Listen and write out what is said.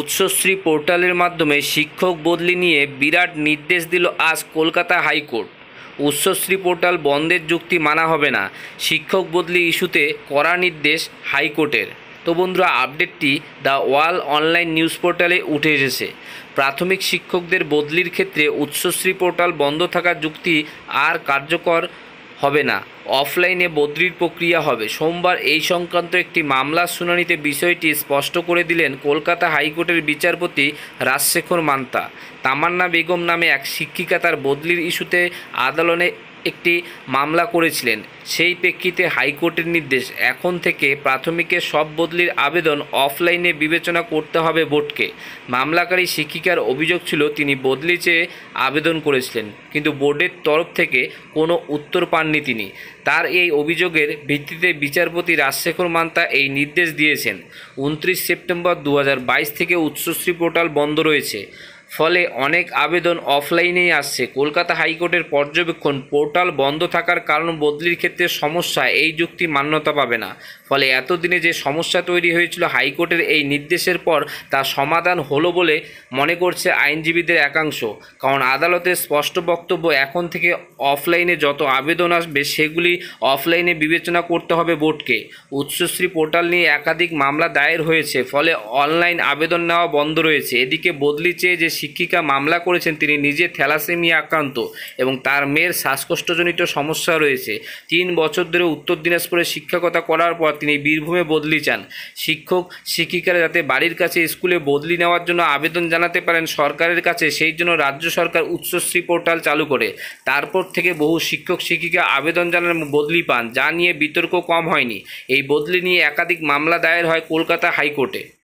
উৎসশ্রী পোর্টালের মাধ্যমে শিক্ষক বদলি নিয়ে বিরাট নির্দেশ দিল আজ কলকাতা হাইকোর্ট উচ্চশ্রী পোর্টাল বন্ধের যুক্তি মানা হবে না শিক্ষক বদলি ইস্যুতে করা নির্দেশ হাইকোর্টের তো বন্ধুরা আপডেটটি দ্য ওয়াল অনলাইন নিউজ পোর্টালে উঠে এসেছে প্রাথমিক শিক্ষকদের বদলির ক্ষেত্রে উচ্চশ্রী পোর্টাল বন্ধ থাকার যুক্তি আর কার্যকর হবে না অফলাইনে বদলির প্রক্রিয়া হবে সোমবার এই সংক্রান্ত একটি মামলার শুনানিতে বিষয়টি স্পষ্ট করে দিলেন কলকাতা হাইকোর্টের বিচারপতি রাজশেখর মান্তা তামান্না বেগম নামে এক শিক্ষিকা তার বদলির ইস্যুতে আদালনে একটি মামলা করেছিলেন সেই প্রেক্ষিতে হাইকোর্টের নির্দেশ এখন থেকে প্রাথমিকের সব বদলির আবেদন অফলাইনে বিবেচনা করতে হবে বোর্ডকে মামলাকারী শিক্ষিকার অভিযোগ ছিল তিনি বদলি চেয়ে আবেদন করেছিলেন কিন্তু বোর্ডের তরফ থেকে কোনো উত্তর পাননি তিনি তার এই অভিযোগের ভিত্তিতে বিচারপতি রাজশেখর মান্তা এই নির্দেশ দিয়েছেন উনত্রিশ সেপ্টেম্বর দু থেকে উচ্চশ্রী পোর্টাল বন্ধ রয়েছে ফলে অনেক আবেদন অফলাইনেই আসছে কলকাতা হাইকোর্টের পর্যবেক্ষণ পোর্টাল বন্ধ থাকার কারণ বদলির ক্ষেত্রে সমস্যা এই যুক্তি মান্যতা পাবে না ফলে এতদিনে যে সমস্যা তৈরি হয়েছিল হাইকোর্টের এই নির্দেশের পর তা সমাধান হলো বলে মনে করছে আইনজীবীদের একাংশ কারণ আদালতের স্পষ্ট বক্তব্য এখন থেকে অফলাইনে যত আবেদন আসবে সেগুলি অফলাইনে বিবেচনা করতে হবে বোর্ডকে উচ্চশ্রী পোর্টাল নিয়ে একাধিক মামলা দায়ের হয়েছে ফলে অনলাইন আবেদন নেওয়া বন্ধ রয়েছে এদিকে বদলি চেয়ে যে শিক্ষিকা মামলা করেছেন তিনি নিজে থ্যালাসেমিয়া আক্রান্ত এবং তার মেয়ের শ্বাসকষ্টজনিত সমস্যা রয়েছে তিন বছর ধরে উত্তর দিনাজপুরে শিক্ষকতা করার পর তিনি বীরভূমে বদলি চান শিক্ষক শিক্ষিকারা যাতে বাড়ির কাছে স্কুলে বদলি নেওয়ার জন্য আবেদন জানাতে পারেন সরকারের কাছে সেই জন্য রাজ্য সরকার উচ্চশ্রী পোর্টাল চালু করে তারপর থেকে বহু শিক্ষক শিক্ষিকা আবেদন জানান বদলি পান যা নিয়ে বিতর্ক কম হয়নি এই বদলি নিয়ে একাধিক মামলা দায়ের হয় কলকাতা হাইকোর্টে